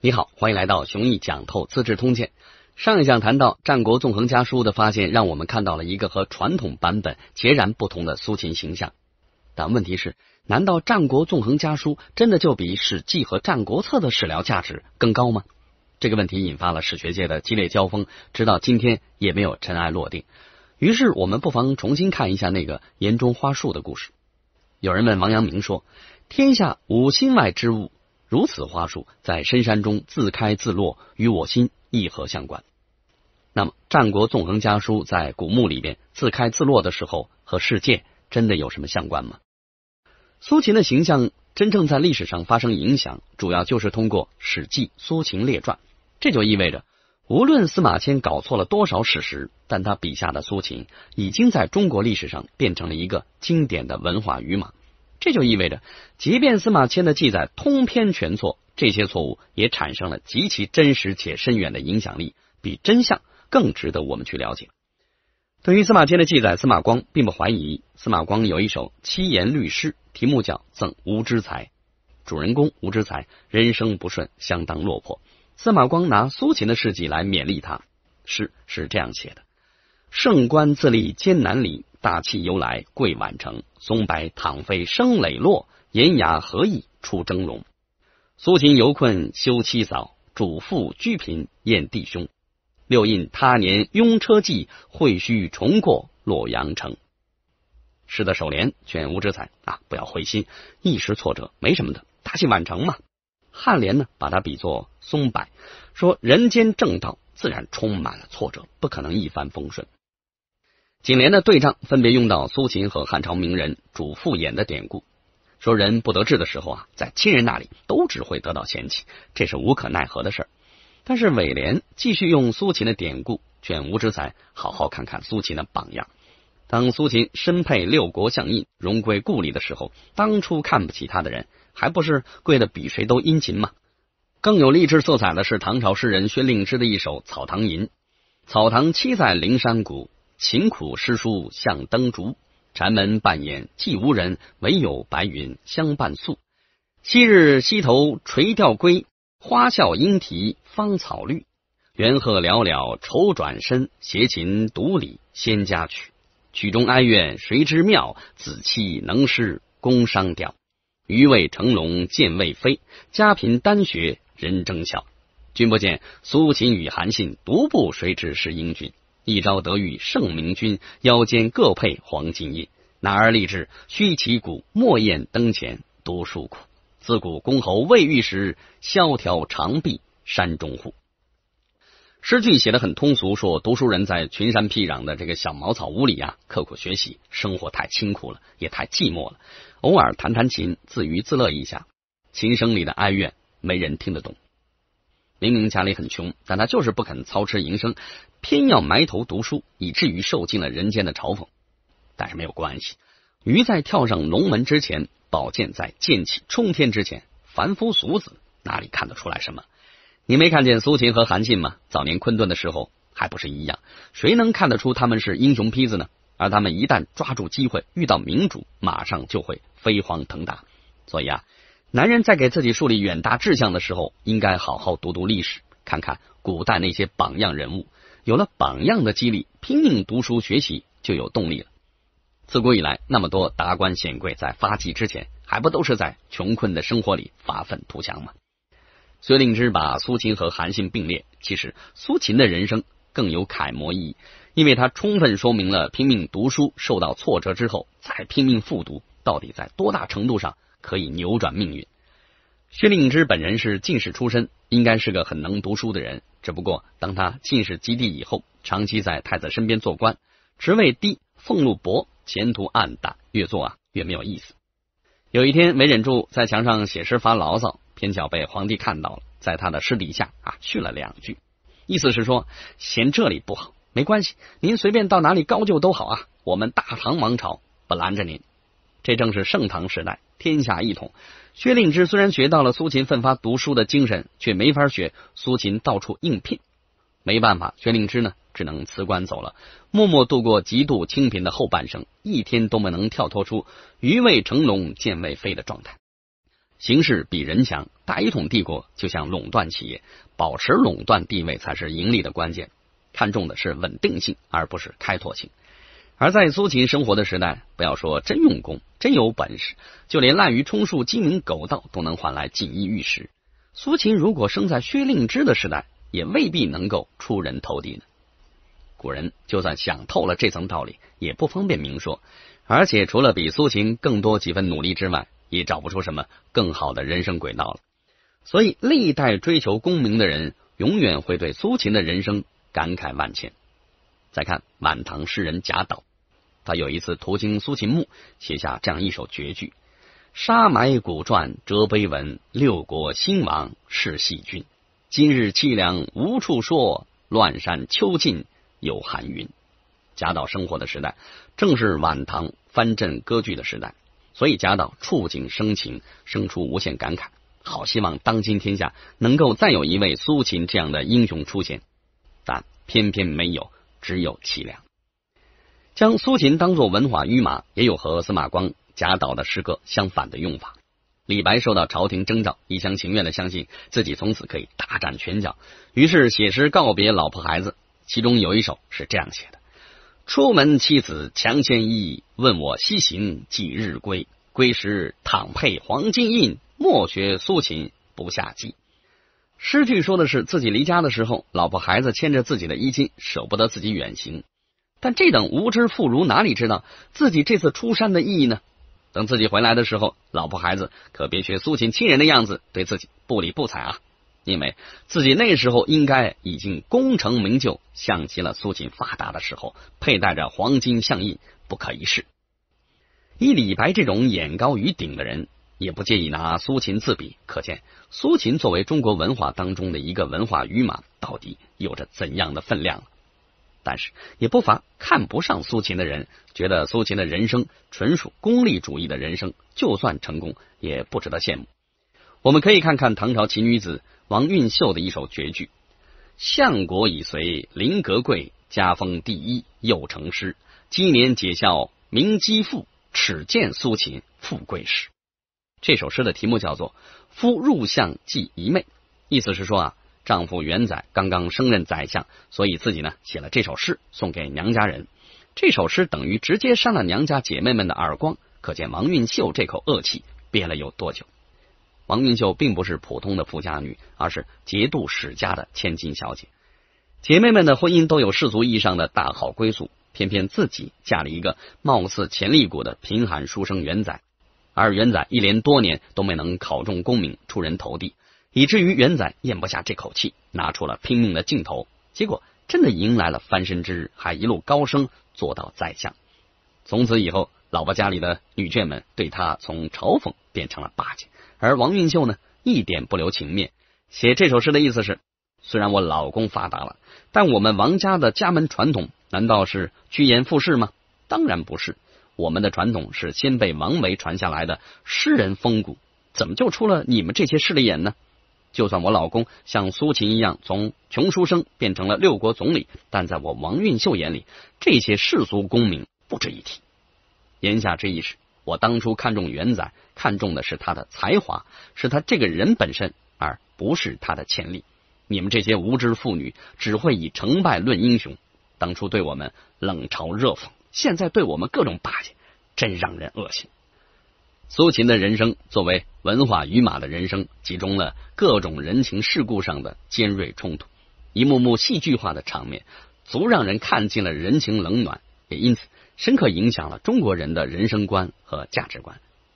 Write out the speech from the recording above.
你好，欢迎来到熊毅讲透《资治通鉴》。上一讲谈到战国纵横家书的发现，让我们看到了一个和传统版本截然不同的苏秦形象。但问题是，难道战国纵横家书真的就比《史记》和《战国策》的史料价值更高吗？这个问题引发了史学界的激烈交锋，直到今天也没有尘埃落定。于是，我们不妨重新看一下那个岩中花树的故事。有人问王阳明说：“天下五心外之物。”如此花术在深山中自开自落，与我心亦何相关？那么，战国纵横家书在古墓里面自开自落的时候，和世界真的有什么相关吗？苏秦的形象真正在历史上发生影响，主要就是通过《史记·苏秦列传》。这就意味着，无论司马迁搞错了多少史实，但他笔下的苏秦已经在中国历史上变成了一个经典的文化鱼马。这就意味着，即便司马迁的记载通篇全错，这些错误也产生了极其真实且深远的影响力，比真相更值得我们去了解。对于司马迁的记载，司马光并不怀疑。司马光有一首七言律诗，题目叫《赠吴之才》，主人公吴之才人生不顺，相当落魄。司马光拿苏秦的事迹来勉励他，诗是这样写的：“圣官自立艰难里。”大器由来贵晚成，松柏躺飞生磊落，炎雅何意出峥嵘？苏秦犹困休妻嫂，主父居贫厌弟兄。六印他年拥车骑，会须重过洛阳城。诗的首联劝无之才啊，不要灰心，一时挫折没什么的，大器晚成嘛。颔联呢，把他比作松柏，说人间正道自然充满了挫折，不可能一帆风顺。景莲的对仗分别用到苏秦和汉朝名人主父偃的典故，说人不得志的时候啊，在亲人那里都只会得到嫌弃，这是无可奈何的事儿。但是伟莲继续用苏秦的典故，劝吴之才好好看看苏秦的榜样。当苏秦身佩六国相印，荣归故里的时候，当初看不起他的人，还不是跪得比谁都殷勤吗？更有励志色彩的是唐朝诗人薛令之的一首《草堂吟》：“草堂七载灵山谷。”勤苦诗书向灯烛，禅门半掩寂无人，唯有白云相伴宿。昔日溪头垂钓归，花笑莺啼芳草绿。猿鹤寥寥愁转身，携琴独里仙家曲》，曲中哀怨谁知妙？子期能诗工商调，余未成龙剑未飞，家贫丹学人争笑。君不见苏秦与韩信，独步谁知是英俊？一朝得遇圣明君，腰间各佩黄金印。男儿立志须其骨，莫厌灯前读书苦。自古公侯未遇时，萧条长闭山中户。诗句写的很通俗，说读书人在群山僻壤的这个小茅草屋里啊，刻苦学习，生活太清苦了，也太寂寞了。偶尔弹弹琴，自娱自乐一下，琴声里的哀怨没人听得懂。明明家里很穷，但他就是不肯操持营生。偏要埋头读书，以至于受尽了人间的嘲讽。但是没有关系，鱼在跳上龙门之前，宝剑在剑气冲天之前，凡夫俗子哪里看得出来什么？你没看见苏秦和韩信吗？早年困顿的时候还不是一样？谁能看得出他们是英雄坯子呢？而他们一旦抓住机会，遇到明主，马上就会飞黄腾达。所以啊，男人在给自己树立远大志向的时候，应该好好读读历史，看看古代那些榜样人物。有了榜样的激励，拼命读书学习就有动力了。自古以来，那么多达官显贵在发迹之前，还不都是在穷困的生活里发愤图强吗？薛令之把苏秦和韩信并列，其实苏秦的人生更有楷模意义，因为他充分说明了拼命读书受到挫折之后，再拼命复读，到底在多大程度上可以扭转命运。薛令之本人是进士出身，应该是个很能读书的人。只不过当他进士及第以后，长期在太子身边做官，职位低，俸禄薄，前途暗淡，越做啊越没有意思。有一天没忍住，在墙上写诗发牢骚，偏巧被皇帝看到了，在他的诗底下啊续了两句，意思是说嫌这里不好，没关系，您随便到哪里高就都好啊，我们大唐王朝不拦着您。这正是盛唐时代天下一统。薛令之虽然学到了苏秦奋发读书的精神，却没法学苏秦到处应聘。没办法，薛令之呢，只能辞官走了，默默度过极度清贫的后半生，一天都没能跳脱出“鱼未成龙，剑未飞”的状态。形势比人强，大一统帝国就像垄断企业，保持垄断地位才是盈利的关键，看重的是稳定性而不是开拓性。而在苏秦生活的时代，不要说真用功。真有本事，就连滥竽充数、鸡鸣狗盗都能换来锦衣玉食。苏秦如果生在薛令之的时代，也未必能够出人头地呢。古人就算想透了这层道理，也不方便明说。而且除了比苏秦更多几分努力之外，也找不出什么更好的人生轨道了。所以历代追求功名的人，永远会对苏秦的人生感慨万千。再看晚唐诗人贾岛。他有一次途经苏秦墓，写下这样一首绝句：沙埋古传折碑文，六国兴亡是细君。今日凄凉无处说，乱山秋尽有寒云。贾岛生活的时代正是晚唐藩镇割据的时代，所以贾岛触景生情，生出无限感慨。好希望当今天下能够再有一位苏秦这样的英雄出现，但偏偏没有，只有凄凉。将苏秦当作文化御马，也有和司马光、贾岛的诗歌相反的用法。李白受到朝廷征召，一厢情愿的相信自己从此可以大展拳脚，于是写诗告别老婆孩子。其中有一首是这样写的：“出门妻子强牵衣，问我西行几日归？归时倘佩黄金印，莫学苏秦不下机。”诗句说的是自己离家的时候，老婆孩子牵着自己的衣襟，舍不得自己远行。但这等无知妇孺哪里知道自己这次出山的意义呢？等自己回来的时候，老婆孩子可别学苏秦亲人的样子，对自己不理不睬啊！因为自己那时候应该已经功成名就，像极了苏秦发达的时候，佩戴着黄金相印，不可一世。以李白这种眼高于顶的人，也不介意拿苏秦自比，可见苏秦作为中国文化当中的一个文化鱼马，到底有着怎样的分量了。但是，也不乏看不上苏秦的人，觉得苏秦的人生纯属功利主义的人生，就算成功，也不值得羡慕。我们可以看看唐朝奇女子王蕴秀的一首绝句：“相国已随林格贵，家风第一又成诗。今年解笑名姬妇，耻见苏秦富贵时。”这首诗的题目叫做《夫入相即一妹》，意思是说啊。丈夫元载刚刚升任宰相，所以自己呢写了这首诗送给娘家人。这首诗等于直接扇了娘家姐妹们的耳光，可见王蕴秀这口恶气憋了有多久。王蕴秀并不是普通的富家女，而是节度使家的千金小姐。姐妹们的婚姻都有世俗意义上的大好归宿，偏偏自己嫁了一个貌似潜力股的贫寒书生元载，而元载一连多年都没能考中功名，出人头地。以至于元载咽不下这口气，拿出了拼命的劲头，结果真的迎来了翻身之日，还一路高升，做到宰相。从此以后，老婆家里的女眷们对他从嘲讽变成了巴结，而王运秀呢，一点不留情面。写这首诗的意思是：虽然我老公发达了，但我们王家的家门传统难道是趋炎附势吗？当然不是，我们的传统是先辈王维传下来的诗人风骨，怎么就出了你们这些势利眼呢？就算我老公像苏秦一样从穷书生变成了六国总理，但在我王运秀眼里，这些世俗功名不值一提。言下之意是我当初看中元载，看中的是他的才华，是他这个人本身，而不是他的潜力。你们这些无知妇女只会以成败论英雄，当初对我们冷嘲热讽，现在对我们各种巴结，真让人恶心。苏秦的人生，作为文化与马的人生，集中了各种人情世故上的尖锐冲突，一幕幕戏剧化的场面，足让人看尽了人情冷暖，也因此深刻影响了中国人的人生观和价值观。